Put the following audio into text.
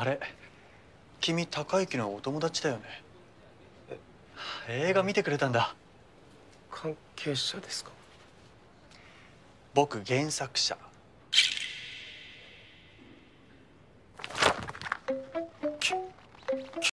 あれ君高之のお友達だよね映画見てくれたんだ関係者ですか僕原作者